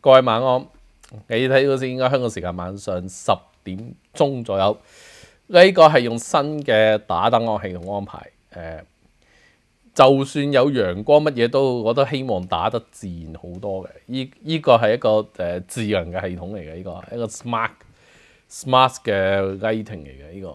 各位晚安，你睇到先，应该香港时间晚上十点钟左右。呢个系用新嘅打灯按系统安排，诶，就算有阳光乜嘢都，我都希望打得自然好多嘅。依依个系一个诶智能嘅系统嚟嘅，呢个一个 smart smart 嘅 lighting 嚟嘅依个。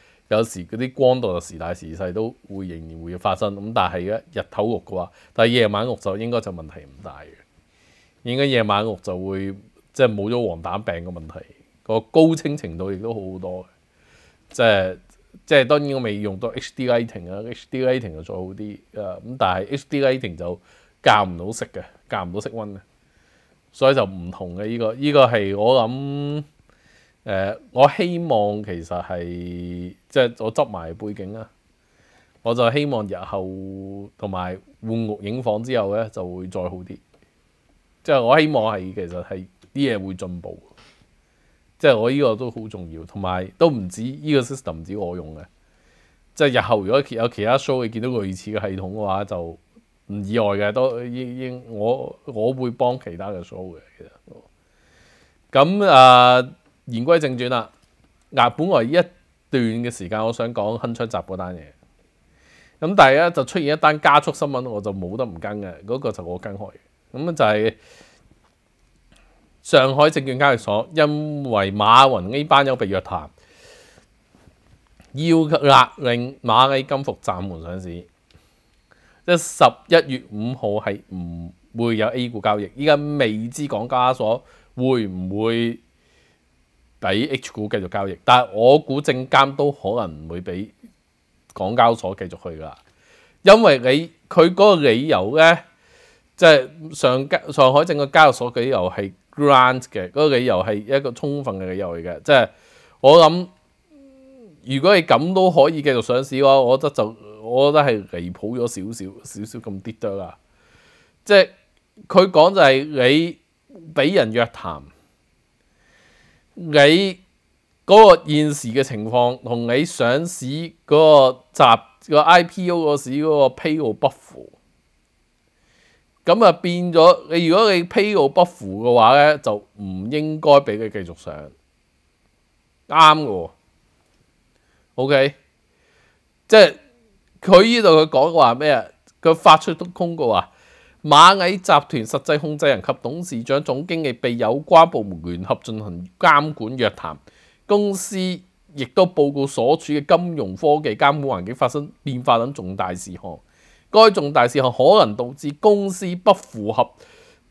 有時嗰啲光度時大時細都會仍然會發生咁，但係咧日頭錄嘅話，但係夜晚錄就應該就問題唔大嘅。應該夜晚錄就會即係冇咗黃疸病嘅問題，個高清程度亦都好好多嘅。即係即係當然我未用到 H D l i g h t i n g 啊，H D l i g h t i n g 就再好啲。咁，但係 H D l i g h t i n g 就校唔到色嘅，校唔到色温嘅，所以就唔同嘅。呢個依個係我諗。誒，我希望其實係即係我執埋背景啦，我就希望日後同埋換影房之後咧就會再好啲。即係我希望係其實係啲嘢會進步。即係我呢個都好重要，同埋都唔止呢個 system 唔止我用嘅。即係日後如果有其他 show 見到類似嘅系統嘅話，就唔意外嘅。都應應我我會幫其他嘅 show 嘅。其實咁啊。言歸正傳啦，嗱，本來一段嘅時間，我想講《鏗出集》嗰單嘢。咁但係咧，就出現一單加速新聞，我就冇得唔跟嘅。嗰個就我跟開嘅。咁就係上海證券交易所因為馬雲呢班友被約談，要勒令馬來金服暫緩上市。即十一月五號係唔會有 A 股交易，依家未知港交所會唔會？俾 H 股繼續交易，但係我估證監都可能唔會俾港交所繼續去噶，因為你佢嗰個理由咧，即係上上海證嘅交易所嘅理由係 grant 嘅，嗰個理由係一個充分嘅理由嚟嘅。即係我諗，如果你咁都可以繼續上市嘅話，我覺得就我覺得係離譜咗少少少少咁跌咗啦。即係佢講就係你俾人約談。你嗰個現時嘅情況同你上市嗰個集個 IPO 個市嗰個批號不符，咁啊變咗你如果你批號不符嘅話咧，就唔應該俾佢繼續上，啱嘅。OK，即係佢呢度佢講話咩啊？佢發出通公告啊！蚂蚁集团实际控制人及董事长、总经理被有关部门联合进行监管约谈，公司亦都报告所处嘅金融科技监管环境发生变化等重大事项。该重大事项可能导致公司不符合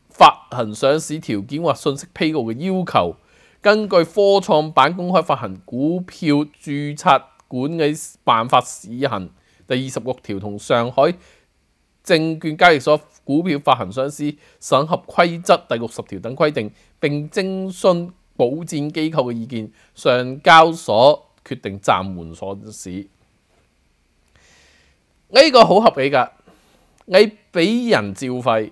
发行上市条件或信息披露嘅要求。根据科创板公开发行股票注册管理办法试行第二十六条同上海。證券交易所股票發行上司、審核規則第六十條等規定，並徵詢保鑑機構嘅意見，上交所決定暫緩上市。呢個好合理㗎，你俾人照費，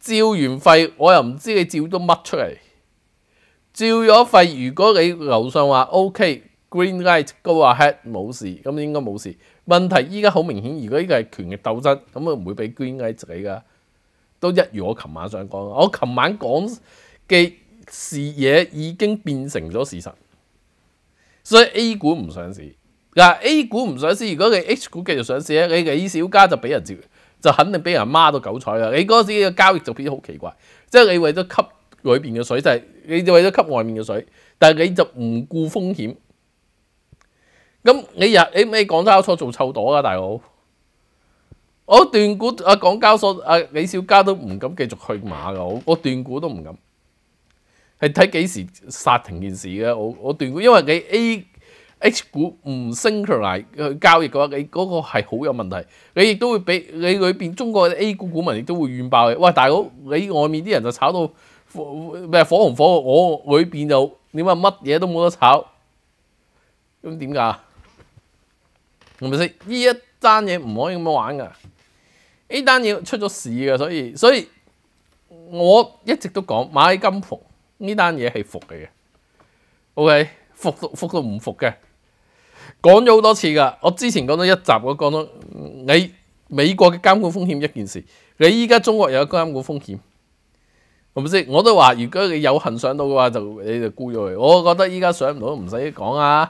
照完費我又唔知你照到乜出嚟，照咗費。如果你樓上話 OK green light go ahead 冇事，咁應該冇事。問題依家好明顯，如果依個係權力鬥爭，咁啊唔會俾捐喺自己噶，都一如我琴晚想講。我琴晚講嘅視野已經變成咗事實，所以 A 股唔上市。嗱，A 股唔上市，如果你 H 股繼續上市咧，你起小家就俾人接，就肯定俾人孖到九彩啦。你嗰時嘅交易就變得好奇怪，即係你為咗吸裏邊嘅水，就係你為咗吸外面嘅水，但係你就唔顧風險。咁你日 A、M、A 交所做臭朵啊，大佬！我斷估啊，港交所啊，李小嘉都唔敢繼續去馬噶，我斷估都唔敢。係睇幾時殺停件事嘅，我我斷估，因為你 A、H 股唔 synchronize 去交易嘅話，你嗰個係好有問題。你亦都會俾你裏边中國 A 股股民亦都會怨爆嘅。喂，大佬你外面啲人就炒到咩火紅火，我里边就你話乜嘢都冇得炒，咁點噶？系咪先？呢一單嘢唔可以咁樣玩噶，呢單嘢出咗事噶，所以所以我一直都講買金服呢單嘢係服嚟嘅，OK，服都服到唔服嘅，講咗好多次噶。我之前講咗一集，我講咗你美國嘅監管風險一件事，你依家中國有監管風險，系咪先？我都話，如果你有幸上到嘅話，就你就沽咗佢。我覺得依家上唔到，唔使講啊，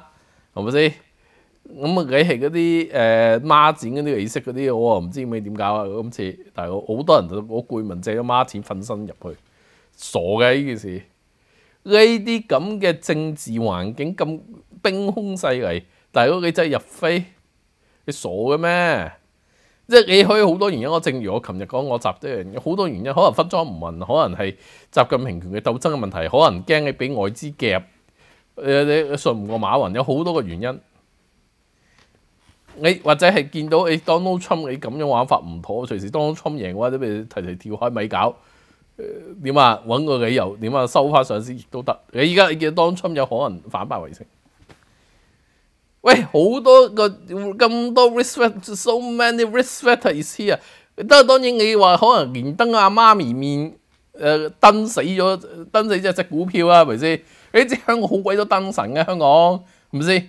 系咪先？咁啊！你係嗰啲誒孖展嗰啲意識嗰啲，我唔知你點搞啊。今次但係好多人就我攰，文借咗孖展粉身入去，傻嘅呢件事。呢啲咁嘅政治環境咁兵空勢嚟，但係嗰個制入飛，你傻嘅咩？即係你可以好多原因。我正如我琴日講，我集啲人好多原因，可能分裝唔滿，可能係集近平權嘅鬥爭嘅問題，可能驚你俾外資夾誒，你信唔過馬雲有好多個原因。你或者係見到你 Trump 你咁樣玩法唔妥，隨時 Donald t 當沖贏嘅話，都俾你提提跳開咪搞？點啊？揾個理由點啊？收翻上市亦都得。你而家你見 Donald Trump 有可能反敗為勝。喂，好多個咁多 risk factor，so many risk factor s here。都當然你話可能連登阿媽咪面，誒登死咗登死只只股票啊，咪先？你即香港好鬼多登神嘅香港，係咪先？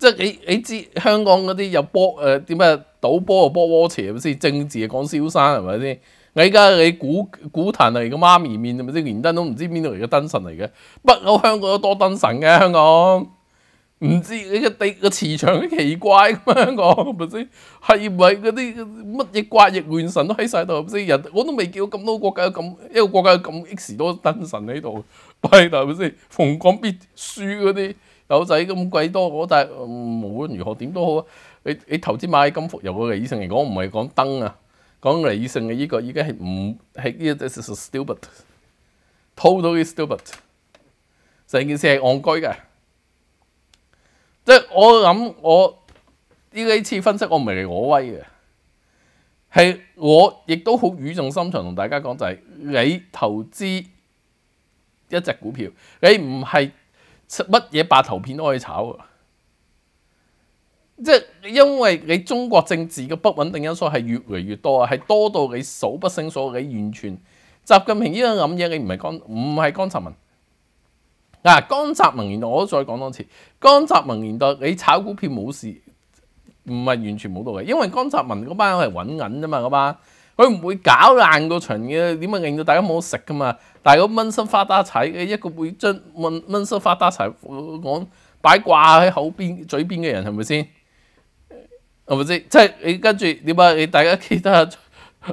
即係你你知香港嗰啲有波誒點啊，賭波啊，波波斜係咪先？政治講蕭山係咪先？你而家你古古騰嚟嘅媽咪面係咪先？連登都唔知邊度嚟嘅燈神嚟嘅，北歐香港有多燈神嘅香港，唔知你個地個磁場奇怪咁樣講係咪先？係咪嗰啲乜嘢怪異亂神都喺晒度係咪先？人我都未見到咁多國家有咁一個國家有咁 X 多燈神喺度，係係咪先？逢港必輸嗰啲。狗仔咁鬼多，我係無論如何點都好啊！你你投資買金服，由個理性嚟講，唔係講燈啊，講理性嘅呢個已經係唔係呢？即是 stupid，totally stupid，成件事係戇居嘅。即係我諗，我呢一次分析，我唔係我威嘅，係我亦都好語重心長同大家講，就係你投資一隻股票，你唔係。乜嘢白头片都可以炒啊！即係因為你中國政治嘅不穩定因素係越嚟越多啊，係多到你數不勝數。你完全習近平呢個諗嘢，你唔係江唔係江澤民啊！江澤民年代，我再講多次，江澤民年代你炒股票冇事，唔係完全冇道理，因為江澤民嗰班人係揾銀啫嘛，嗰班。佢唔會搞爛個場嘅，點啊令到大家冇食噶嘛？但係個蚊身花打柴嘅一個會將蚊蚊生花打柴講擺掛喺口邊嘴邊嘅人係咪先？係咪先？即係你跟住點啊？你大家記得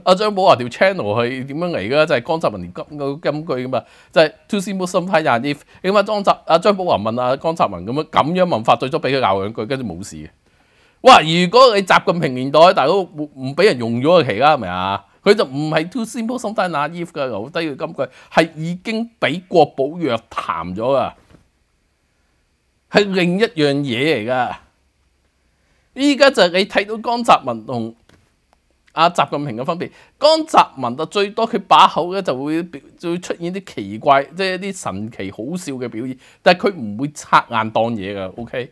阿張寶華條 channel 係點樣嚟噶？就係江澤民連金個金句噶嘛？就係 too s i m p l e s i m pity l if 咁啊？張澤阿張寶華問阿江澤民咁樣咁樣問法，對咗，俾佢咬兩句，跟住冇事嘅。哇！如果你習近平年代，大佬唔唔俾人用咗嘅期他系咪啊？佢就唔係 too simple sometimes i e 嘅留低嘅金句，係已經俾國寶藥談咗啊！係另一樣嘢嚟噶。依家就你睇到江澤民同阿習近平嘅分別，江澤民就最多佢把口咧就會就會出現啲奇怪，即係啲神奇好笑嘅表現，但係佢唔會擦眼當嘢噶。OK。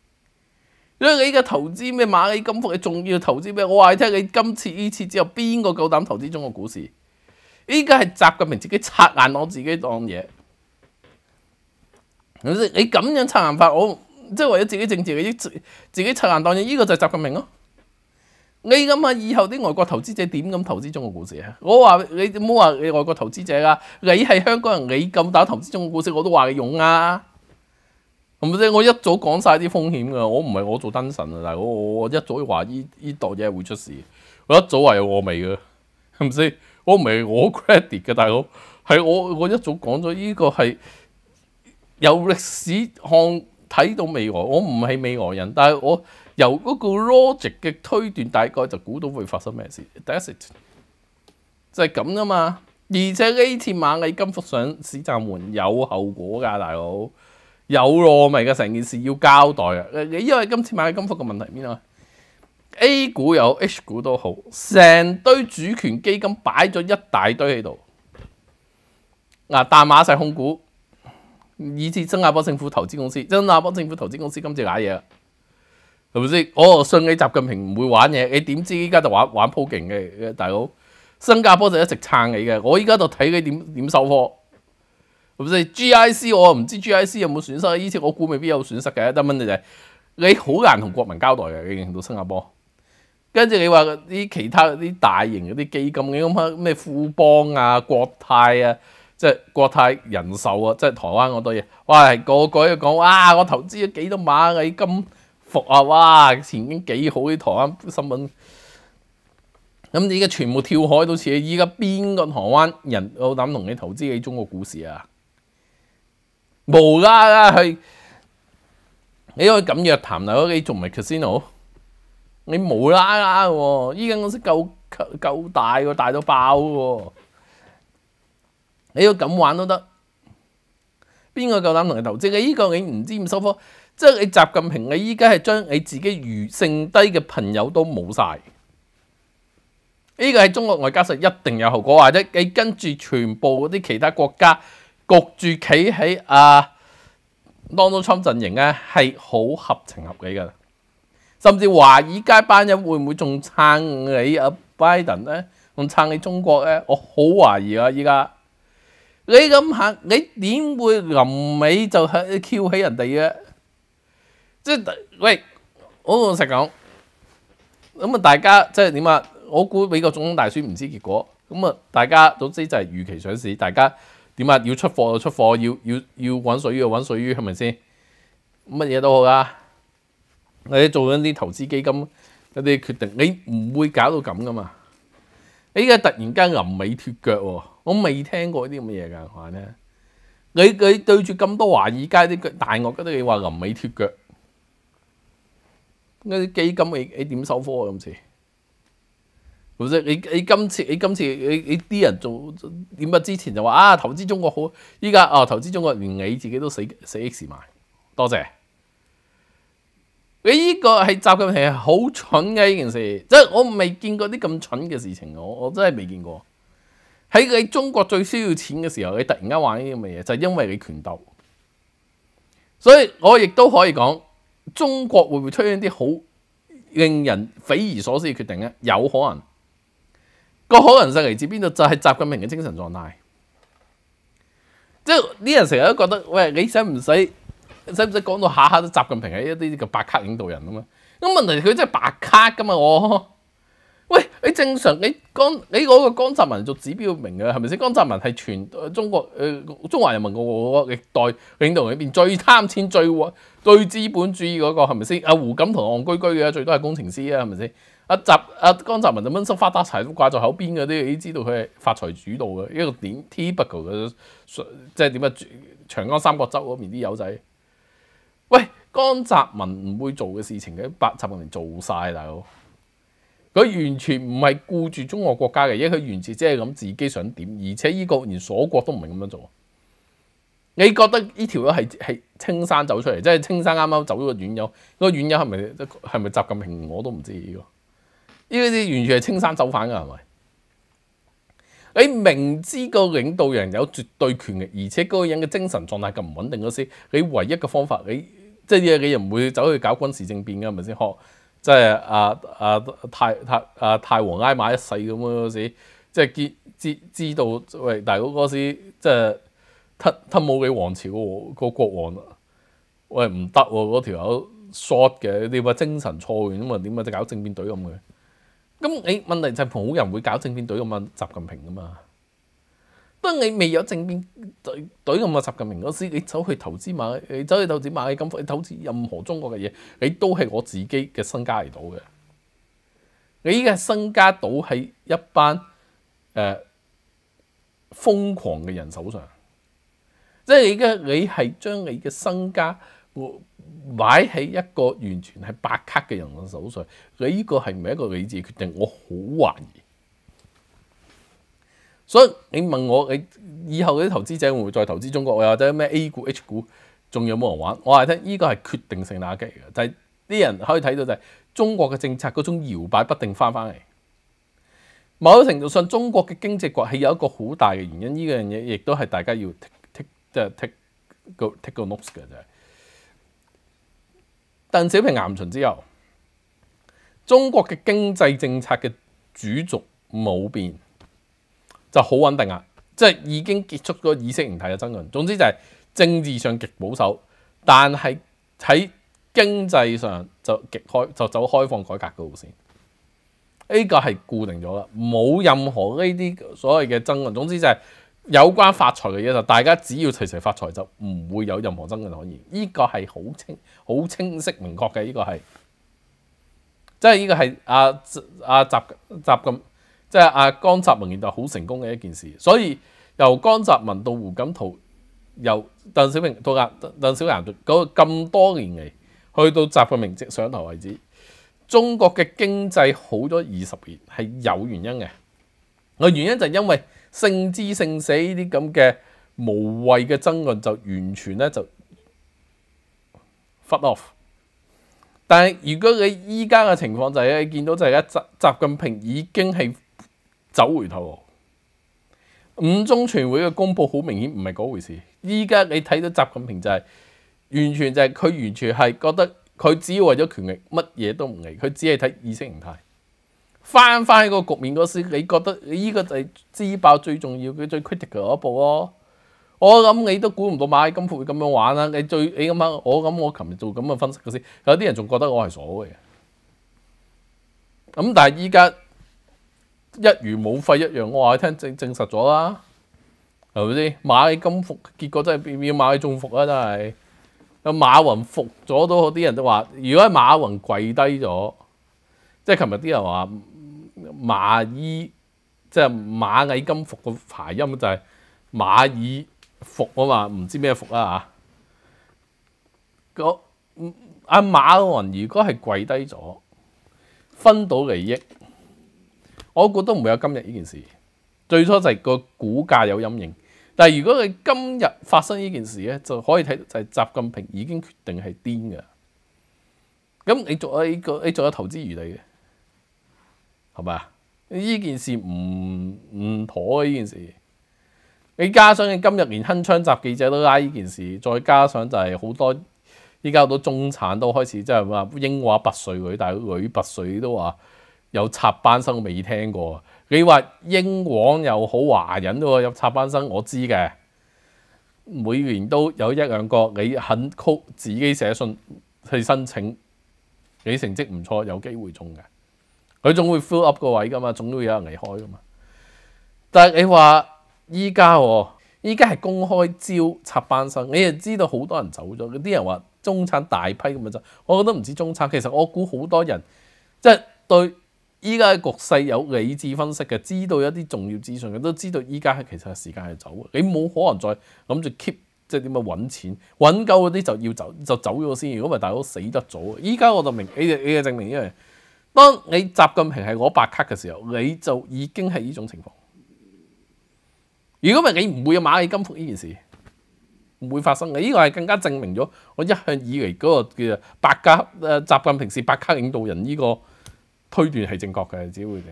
因为你依投资咩蚂蚁金服，你仲要投资咩？我话听你今次呢次之后，边个够胆投资中国股市？依个系习近平自己拆烂我自己挡嘢。你咁样拆烂法，我即系为咗自己政治嘅益，自己拆烂挡嘢。呢个就系习近平咯。你咁啊，以后啲外国投资者点咁投资中国股市啊？我话你冇话你外国投资者啦，你系香港人，你咁胆投资中国股市，我都话你勇啊！咁咪即我一早讲晒啲风险噶，我唔系我做燈神啊，大佬我一早话依依度嘢会出事，我一早系我未 係咪先？我唔系我 credit 嘅，大佬系我我一早讲咗呢个系有历史看睇到未来，我唔系未来人，但系我由嗰个 logic 嘅推断，大概就估到会发生咩事，第一 t 就系咁啊嘛，而且呢次蚂蚁金服上市站门有后果噶，大佬。有咯，咪嘅成件事要交代啊！因為今次買金福嘅問題邊啊？A 股有 H 股都好，成堆主權基金擺咗一大堆喺度。嗱，大馬就控股，以至新加坡政府投資公司，新加坡政府投資公司今次揦嘢啦，係咪先？我信你習近平唔會玩嘢，你點知依家就玩玩鋪勁嘅大佬？新加坡就一直撐你嘅，我依家就睇你點點收貨。唔 GIC 我唔知 GIC 有冇損失，呢次我估未必有損失嘅，得乜嘢啫？你好難同國民交代嘅，你令到新加坡，跟住你話啲其他啲大型嗰啲基金你咁下咩富邦啊國泰啊，即係國泰人壽啊，即係台灣嗰多嘢，哇個個都講哇我投資咗幾多萬美金，服啊哇前景幾好啲台灣新聞，咁你而家全部跳海到似，而家邊個台灣人我膽同你投資喺中国股市啊？无啦啦，去，你可以咁约谈啦，你仲唔系 casino？你无啦啦喎，依間公司够够大嘅，大到爆喎，你要咁玩都得。边个够胆同你投资嘅？依个你唔知唔收科，即系你习近平，你依家系将你自己余剩低嘅朋友都冇晒。呢个系中国外交上一定有后果，或者你跟住全部嗰啲其他国家。焗住企喺啊，u m p 陣營咧係好合情合理嘅，甚至華爾街班人會唔會仲撐你啊 e n 咧，仲撐你中國咧？我好懷疑啊！依家你咁行，你點會臨尾就喺 Q 起人哋嘅？即係喂，我老實講咁啊，大家即係點啊？我估美國總統大選唔知結果，咁啊，大家總之就係預期上市，大家。点啊！要出货就出货，要要要揾水鱼就揾水鱼，系咪先？乜嘢都好啦，你做紧啲投资基金，佢啲决定，你唔会搞到咁噶嘛？你而家突然间临尾脱脚，我未听过啲咁嘅嘢噶，话咧，你你对住咁多华尔街啲大鳄，嗰你话临尾脱脚，嗰啲基金你你点收啊？咁似？唔識你？你今次你今次你你啲人做點啊？之前就話啊，投資中國好。依家啊，投資中國連你自己都死死 X 埋，多謝你。依個係習近平好蠢嘅呢件事，即係我未見過啲咁蠢嘅事情。我我真係未見過喺你中國最需要錢嘅時候，你突然間玩呢啲咁嘅嘢，就因為你拳鬥。所以我亦都可以講，中國會唔會出現啲好令人匪夷所思嘅決定咧？有可能。個可能性嚟自邊度？就係習近平嘅精神狀態。即係啲人成日都覺得，喂，你使唔使使唔使講到下下都習近平係一啲嘅白卡領導人啊嘛？咁問題佢真係白卡噶嘛？我喂，你正常你江你攞個江澤民做指標明嘅係咪先？江澤民係全中國誒中華人民共和國歷代領導人裏邊最貪錢、最最資本主義嗰個係咪先？阿胡錦濤戇居居嘅，最多係工程師啊，係咪先？阿習阿江泽民就蚊生發達財都掛在口邊嗰啲，你知道佢係發財主導嘅，一個點 Tibago 嘅，即係點啊？長江三角洲嗰邊啲友仔，喂，江泽民唔會做嘅事情嘅八十年做晒大佬，佢完全唔係顧住中國國家嘅，而佢完全即係咁自己想點，而且依個連鎖國都唔明咁樣做。你覺得呢條友係係青山走出嚟，即係青山啱啱走咗個軟友？個遠友係咪係咪習近平我都唔知喎。呢啲完全係青山走反噶，係咪？你明知個領導人有絕對權力，而且嗰個人嘅精神狀態咁唔穩定嗰時，你唯一嘅方法，你即係你又唔會走去搞軍事政變噶，係咪先？即係啊啊太泰啊太王挨馬一世咁啊，即係知知知道喂，但係嗰時即係吞吞冇利王朝個個國王，喂唔得喎，嗰條友 short 嘅，你話精神錯亂咁啊，點啊就搞政變隊咁嘅。咁你問題就係冇人會搞政變隊咁啊，習近平噶嘛。當你未有政變隊隊咁啊，習近平嗰時，你走去投資買，你走去投資買金，投資任何中國嘅嘢，你都係我自己嘅身家嚟到嘅。你依身家到喺一班誒瘋狂嘅人手上，即係你家你係將你嘅身家。我擺喺一個完全係白卡嘅人嘅手上，你呢個係唔係一個理智決定？我好懷疑。所以你問我，你以後嗰啲投資者會唔會再投資中國，或者咩 A 股、H 股，仲有冇人玩？我話聽呢個係決定性打擊嘅，就係啲人可以睇到，就係中國嘅政策嗰種搖擺不定，翻翻嚟。某程度上，中國嘅經濟崛起有一個好大嘅原因，呢樣嘢亦都係大家要 take 即係 take 個 take 個 nose 嘅啫。鄧小平癌巡之後，中國嘅經濟政策嘅主軸冇變，就好穩定啊！即係已經結束咗意識形態嘅爭論。總之就係政治上極保守，但係喺經濟上就極開就走開放改革嘅路線。呢個係固定咗啦，冇任何呢啲所謂嘅爭論。總之就係。有关发财嘅嘢就，大家只要齐齐发财就唔会有任何爭嘅可言，呢个系好清好清晰明确嘅，呢个系即系呢个系阿阿习习咁，即系阿江泽民就系好成功嘅一件事，所以由江泽民到胡锦涛，由邓小平到阿邓小南嗰咁多年嚟，去到习近平上台为止，中国嘅经济好咗二十年系有原因嘅，个原因就因为。勝之勝死呢啲咁嘅無謂嘅爭論就完全咧就 f u k off。但係如果你依家嘅情況就係你見到就係習習近平已經係走回頭，五中全會嘅公佈好明顯唔係嗰回事。依家你睇到習近平就係完全就係佢完全係覺得佢只要為咗權力乜嘢都唔理，佢只係睇意識形態。翻翻個局面嗰時，你覺得呢個就係資爆最重要嘅最 critical 一步咯。我諗你都估唔到馬爾金服會咁樣玩啦。你最你咁樣，我咁我琴日做咁嘅分析嗰時，有啲人仲覺得我係傻嘅。咁但係依家一如冇廢一樣，我話你聽證證實咗啦，係咪先？馬爾金服結果真係要馬爾中服啊！真係有馬雲服咗都，啲人都話：如果馬雲跪低咗，即係琴日啲人話。馬伊即系蚂蚁金服个谐音就系蚂蚁服啊嘛，唔知咩服啊吓？个阿马云如果系跪低咗，分到利益，我估得唔有今日呢件事。最初就系个股价有阴影，但系如果佢今日发生呢件事咧，就可以睇就系习近平已经决定系癫噶。咁你做咗呢个？你做咗投资余地嘅？系咪啊？件事唔唔妥啊！呢件事，你加上你今日连《铿锵》記者都拉呢件事，再加上就系好多依家好多中产都开始即系话英話拔萃女，但女拔萃都话有插班生，未听过。你话英皇又好，华人都有插班生，我知嘅，每年都有一两个。你肯曲自己写信去申请，你成绩唔错，有机会中嘅。佢總會 fill up 個位噶嘛，總會有人嚟開噶嘛。但係你話依家，依家係公開招插班生，你又知道好多人走咗。啲人話中產大批咁樣就我覺得唔止中產。其實我估好多人即係對依家嘅局勢有理智分析嘅，知道一啲重要資訊嘅，都知道依家係其實時間係走。你冇可能再諗住 keep 即係點啊揾錢揾夠嗰啲就要走就走咗先。如果唔係，大佬死得早。依家我就明，你你嘅證明因為。當你習近平係攞白卡嘅時候，你就已經係呢種情況。如果唔係，你唔會有馬里金服呢件事唔會發生嘅。呢個係更加證明咗我一向以嚟嗰個做白卡誒習近平是白卡領導人呢個推斷係正確嘅，只會嘅。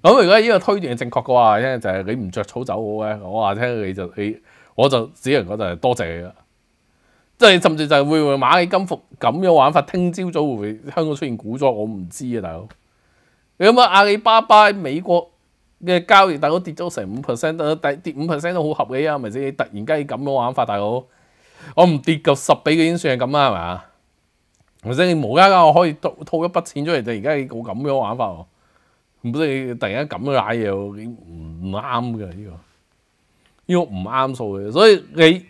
咁如果呢個推斷係正確嘅話，聽就係你唔着草走我嘅，我話聽你就你我就只能講就係多謝啦。即係甚至就係會唔會馬起金服咁樣玩法，聽朝早會唔會香港出現股災？我唔知啊，大佬。你諗下阿里巴巴喺美國嘅交易，大佬跌咗成五 percent，但跌五 percent 都好合理啊，咪先。突然間要咁樣玩法，大佬，我唔跌夠十幾嘅已經算係咁啊嘛，咪先。無啦啦，我可以套一筆錢出嚟，就而家要咁樣玩法，唔知你突然間咁樣嘢，唔啱嘅呢個，呢個唔啱數嘅，所以你。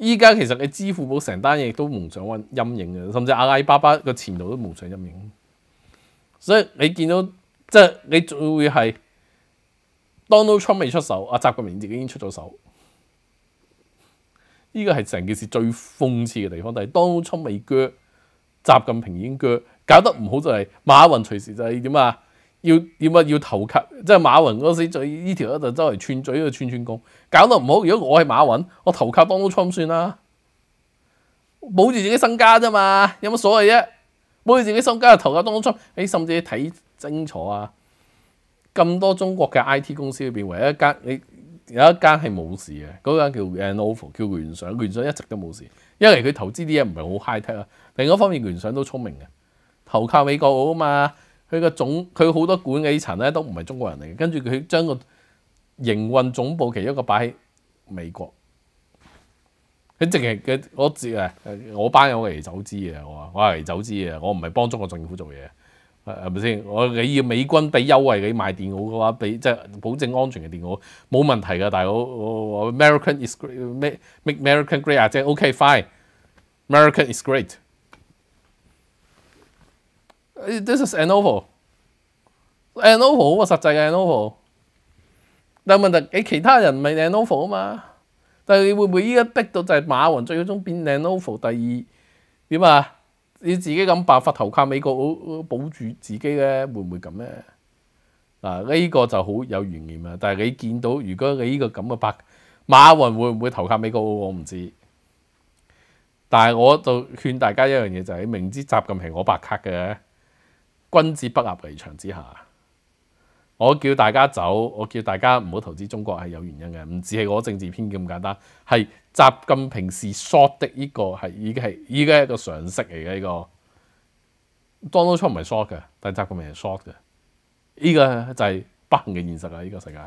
依家其實你支付寶成單嘢都蒙上暈陰影甚至阿里巴巴個前度都蒙上陰影。所以你見到即係你仲會係 Trump 未出手，阿習近平自己已經出咗手。依個係成件事最諷刺嘅地方，但係 Trump 未鋸，習近平已經鋸，搞得唔好就係馬雲隨時就係點啊？要點啊？要投靠，即係馬雲嗰時就呢條就周圍串嘴啊，串串工搞到唔好。如果我係馬雲，我投靠 Trump 算啦，保住自己身家啫嘛，有乜所謂啫？保住自己身家就投靠 Trump，誒，甚至睇清楚啊！咁多中國嘅 I T 公司裏邊，唯一一間你有一間係冇事嘅，嗰間叫 a n o v o 叫聯想，聯想一直都冇事。因為佢投資啲嘢唔係好 high tech 啊，另一方面聯想都聰明嘅，投靠美國好啊嘛。佢個總佢好多管理層咧都唔係中國人嚟嘅，跟住佢將個營運總部其中一個擺喺美國。佢直情嘅我知啊，我班友嚟走之嘅我話我嚟走之嘅，我唔係幫中國政府做嘢，係咪先？我你要美軍俾優惠你賣電腦嘅話，俾即係保證安全嘅電腦冇問題㗎，大佬。我 American is g r e a t make American great 啊，即係 OK fine，American is great。This is an oval，an oval 好啊，實際嘅 an o v a 但問題，誒其他人唔係 an oval 啊嘛。但係會唔會依家逼到就係馬雲最終變 an oval？第二點啊，你自己咁辦法投靠美國保住自己嘅，會唔會咁咧？嗱，呢個就好有懸念啊！但係你見到，如果你依個咁嘅白馬雲會唔會投靠美國，我唔知。但係我就勸大家一樣嘢，就係明知習近平我白卡嘅。君子不立危牆之下。我叫大家走，我叫大家唔好投資中國係有原因嘅，唔止係我政治偏見咁簡單，係習近平是 short 的呢個係已經係依家一個常識嚟嘅呢個。Donald Trump 唔係 short 嘅，但係習近平係 short 嘅。呢個就係不幸嘅現實啦，呢個世界。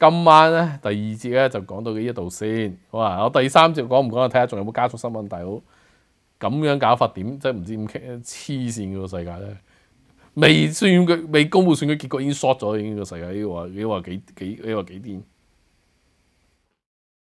今晚咧第二節咧就講到呢一度先，好啊。我第三節講唔講啊？睇下仲有冇加速新聞大佬。咁樣搞法點？真係唔知點黐線個世界咧！未算佢，未公布選舉結果已經 short 咗，已經個世界，呢個話呢個話幾幾呢個話幾癲？